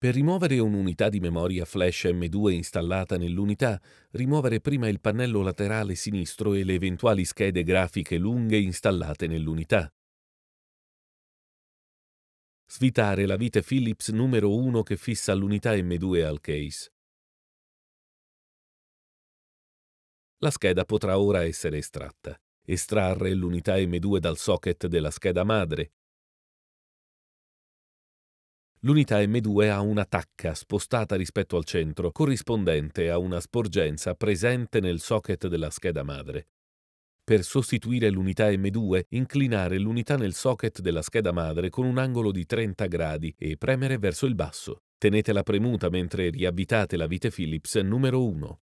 Per rimuovere un'unità di memoria flash M2 installata nell'unità, rimuovere prima il pannello laterale sinistro e le eventuali schede grafiche lunghe installate nell'unità. Svitare la vite Philips numero 1 che fissa l'unità M2 al case. La scheda potrà ora essere estratta. Estrarre l'unità M2 dal socket della scheda madre, L'unità M2 ha una tacca spostata rispetto al centro, corrispondente a una sporgenza presente nel socket della scheda madre. Per sostituire l'unità M2, inclinare l'unità nel socket della scheda madre con un angolo di 30 gradi e premere verso il basso. Tenetela premuta mentre riavvitate la vite Philips numero 1.